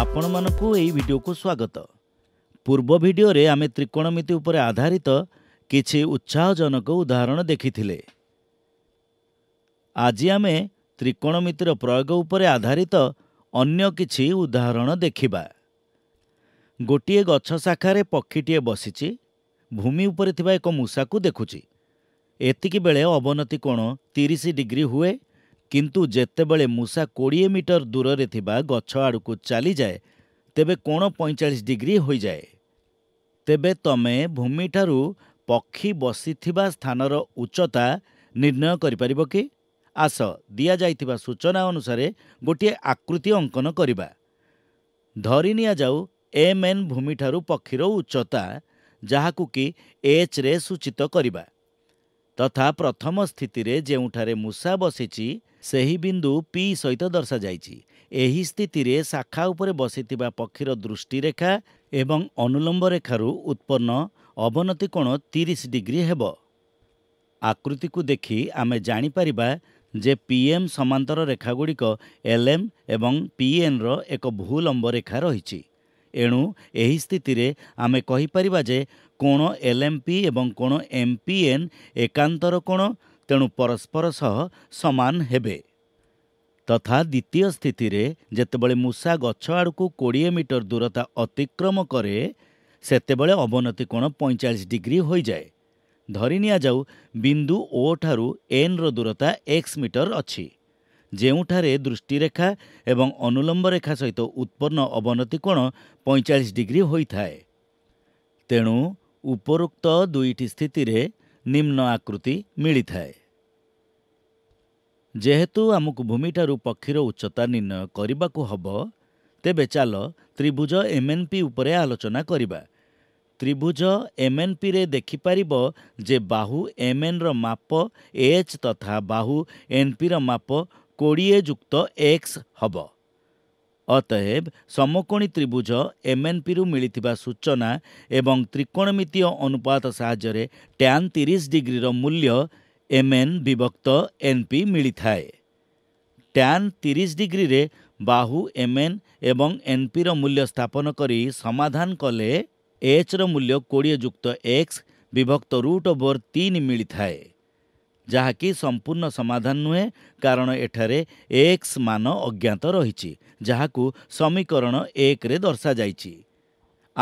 ଆପଣମାନଙ୍କୁ ଏହି ଭିଡ଼ିଓକୁ ସ୍ୱାଗତ ପୂର୍ବ ଭିଡ଼ିଓରେ ଆମେ ତ୍ରିକୋଣମିତି ଉପରେ ଆଧାରିତ କିଛି ଉତ୍ସାହଜନକ ଉଦାହରଣ ଦେଖିଥିଲେ ଆଜି ଆମେ ତ୍ରିକୋଣମିତିର ପ୍ରୟୋଗ ଉପରେ ଆଧାରିତ ଅନ୍ୟ କିଛି ଉଦାହରଣ ଦେଖିବା ଗୋଟିଏ ଗଛ ଶାଖାରେ ପକ୍ଷୀଟିଏ ବସିଛି ଭୂମି ଉପରେ ଥିବା ଏକ ମୂଷାକୁ ଦେଖୁଛି ଏତିକିବେଳେ ଅବନତି କୋଣ ତିରିଶ ଡିଗ୍ରୀ ହୁଏ କିନ୍ତୁ ଯେତେବେଳେ ମୂଷା କୋଡ଼ିଏ ମିଟର ଦୂରରେ ଥିବା ଗଛ ଆଡ଼କୁ ଚାଲିଯାଏ ତେବେ କୋଣ ପଇଁଚାଳିଶ ଡିଗ୍ରୀ ହୋଇଯାଏ ତେବେ ତମେ ଭୂମିଠାରୁ ପକ୍ଷୀ ବସିଥିବା ସ୍ଥାନର ଉଚ୍ଚତା ନିର୍ଣ୍ଣୟ କରିପାରିବ କି ଆସ ଦିଆଯାଇଥିବା ସୂଚନା ଅନୁସାରେ ଗୋଟିଏ ଆକୃତି ଅଙ୍କନ କରିବା ଧରି ନିଆଯାଉ ଏମ୍ ଏନ୍ ଭୂମିଠାରୁ ପକ୍ଷୀର ଉଚ୍ଚତା ଯାହାକୁ କି ଏଚ୍ରେ ସୂଚିତ କରିବା ତଥା ପ୍ରଥମ ସ୍ଥିତିରେ ଯେଉଁଠାରେ ମୂଷା ବସିଛି ସେହି ବିନ୍ଦୁ ପି ସହିତ ଦର୍ଶାଯାଇଛି ଏହି ସ୍ଥିତିରେ ଶାଖା ଉପରେ ବସିଥିବା ପକ୍ଷୀର ଦୃଷ୍ଟିରେଖା ଏବଂ ଅନୁଲମ୍ବ ରେଖାରୁ ଉତ୍ପନ୍ନ ଅବନତି କୋଣ ତିରିଶ ଡିଗ୍ରୀ ହେବ ଆକୃତିକୁ ଦେଖି ଆମେ ଜାଣିପାରିବା ଯେ ପିଏମ୍ ସମାନ୍ତର ରେଖାଗୁଡ଼ିକ ଏଲ୍ଏମ୍ ଏବଂ ପିଏନ୍ର ଏକ ଭୂଲମ୍ବ ରେଖା ରହିଛି ଏଣୁ ଏହି ସ୍ଥିତିରେ ଆମେ କହିପାରିବା ଯେ କୋଣ ଏଲ୍ଏମ୍ପି ଏବଂ କୋଣ ଏମ୍ପିଏନ୍ ଏକାନ୍ତର କୋଣ ତେଣୁ ପରସ୍ପର ସହ ସମାନ ହେବେ ତଥା ଦ୍ୱିତୀୟ ସ୍ଥିତିରେ ଯେତେବେଳେ ମୂଷା ଗଛ ଆଡ଼କୁ କୋଡ଼ିଏ ମିଟର ଦୂରତା ଅତିକ୍ରମ କରେ ସେତେବେଳେ ଅବନତି କୋଣ ପଇଁଚାଳିଶ ଡିଗ୍ରୀ ହୋଇଯାଏ ଧରି ନିଆଯାଉ ବିନ୍ଦୁ ଓ ଠାରୁ ଏନ୍ର ଦୂରତା ଏକ୍ସ ମିଟର ଅଛି ଯେଉଁଠାରେ ଦୃଷ୍ଟିରେଖା ଏବଂ ଅନୁଲମ୍ବ ରେଖା ସହିତ ଉତ୍ପନ୍ନ ଅବନତି କୋଣ ପଇଁଚାଳିଶ ଡିଗ୍ରୀ ହୋଇଥାଏ ତେଣୁ ଉପରୋକ୍ତ ଦୁଇଟି ସ୍ଥିତିରେ ନିମ୍ନ ଆକୃତି ମିଳିଥାଏ ଯେହେତୁ ଆମକୁ ଭୂମିଠାରୁ ପକ୍ଷୀର ଉଚ୍ଚତା ନିର୍ଣ୍ଣୟ କରିବାକୁ ହେବ ତେବେ ଚାଲ ତ୍ରିଭୁଜ ଏମ୍ଏନ୍ପି ଉପରେ ଆଲୋଚନା କରିବା ତ୍ରିଭୁଜ ଏମ୍ଏନ୍ପିରେ ଦେଖିପାରିବ ଯେ ବାହୁ ଏମ୍ଏନ୍ର ମାପ ଏଚ୍ ତଥା ବାହୁ ଏନ୍ପିର ମାପ କୋଡ଼ିଏ ଯୁକ୍ତ ଏକ୍ସ ହେବ ଅତଏବ ସମକୋଣୀ ତ୍ରିଭୁଜ ଏମ୍ଏନ୍ପିରୁ ମିଳିଥିବା ସୂଚନା ଏବଂ ତ୍ରିକୋଣମିତୀୟ ଅନୁପାତ ସାହାଯ୍ୟରେ ଟ୍ୟାନ୍ ତିରିଶ ଡିଗ୍ରୀର ମୂଲ୍ୟ ଏମ୍ଏନ୍ ବିଭକ୍ତ ଏନ୍ପି ମିଳିଥାଏ ଟ୍ୟାନ୍ ତିରିଶ ଡିଗ୍ରୀରେ ବାହୁ ଏମ୍ଏନ୍ ଏବଂ ଏନ୍ପିର ମୂଲ୍ୟ ସ୍ଥାପନ କରି ସମାଧାନ କଲେ ଏଚ୍ର ମୂଲ୍ୟ କୋଡ଼ିଏ ଯୁକ୍ତ ଏକ୍ସ ବିଭକ୍ତ ରୁଟ୍ ଓଭର୍ ତିନି ମିଳିଥାଏ ଯାହାକି ସମ୍ପୂର୍ଣ୍ଣ ସମାଧାନ ନୁହେଁ କାରଣ ଏଠାରେ ଏକ୍ସ ମାନ ଅଜ୍ଞାତ ରହିଛି ଯାହାକୁ ସମୀକରଣ ଏକରେ ଦର୍ଶାଯାଇଛି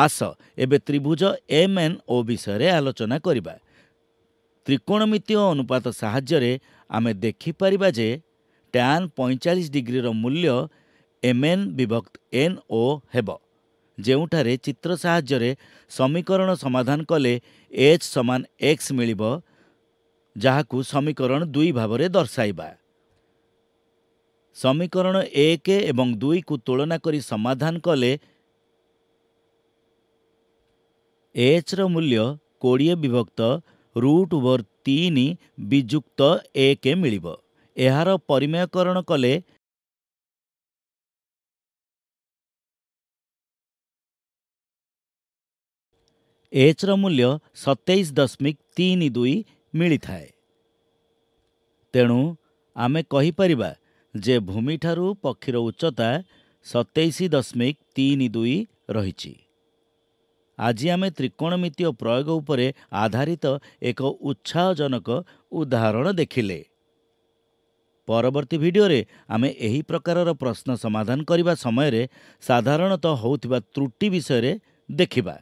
ଆସ ଏବେ ତ୍ରିଭୁଜ ଏମ୍ ଏନ୍ ଓ ବିଷୟରେ ଆଲୋଚନା କରିବା ତ୍ରିକୋଣମିତୀୟ ଅନୁପାତ ସାହାଯ୍ୟରେ ଆମେ ଦେଖିପାରିବା ଯେ ଟ୍ୟାନ୍ ପଇଁଚାଳିଶ ଡିଗ୍ରୀର ମୂଲ୍ୟ ଏମ୍ଏନ୍ ବିଭକ୍ତ ଏନ୍ ଓ ହେବ ଯେଉଁଠାରେ ଚିତ୍ର ସାହାଯ୍ୟରେ ସମୀକରଣ ସମାଧାନ କଲେ ଏଚ୍ ସମାନ ଏକ୍ସ ମିଳିବ ଯାହାକୁ ସମୀକରଣ ଦୁଇ ଭାବରେ ଦର୍ଶାଇବା ସମୀକରଣ ଏକ ଏବଂ ଦୁଇକୁ ତୁଳନା କରି ସମାଧାନ କଲେ ଏଚ୍ର ମୂଲ୍ୟ କୋଡ଼ିଏ ବିଭକ୍ତ ରୁଟ୍ ଓଭର୍ ତିନି ବିଯୁକ୍ତ ଏକ ମିଳିବ ଏହାର ପରିମେୟକରଣ କଲେ ଏଚ୍ର ମୂଲ୍ୟ ସତେଇଶ ଦଶମିକ ତିନି ଦୁଇ ମିଳିଥାଏ ତେଣୁ ଆମେ କହିପାରିବା ଯେ ଭୂମିଠାରୁ ପକ୍ଷୀର ଉଚ୍ଚତା ସତେଇଶ ଦଶମିକ ତିନି ଦୁଇ ରହିଛି ଆଜି ଆମେ ତ୍ରିକୋଣମିତୀୟ ପ୍ରୟୋଗ ଉପରେ ଆଧାରିତ ଏକ ଉତ୍ସାହଜନକ ଉଦାହରଣ ଦେଖିଲେ ପରବର୍ତ୍ତୀ ଭିଡ଼ିଓରେ ଆମେ ଏହି ପ୍ରକାରର ପ୍ରଶ୍ନ ସମାଧାନ କରିବା ସମୟରେ ସାଧାରଣତଃ ହେଉଥିବା ତ୍ରୁଟି ବିଷୟରେ ଦେଖିବା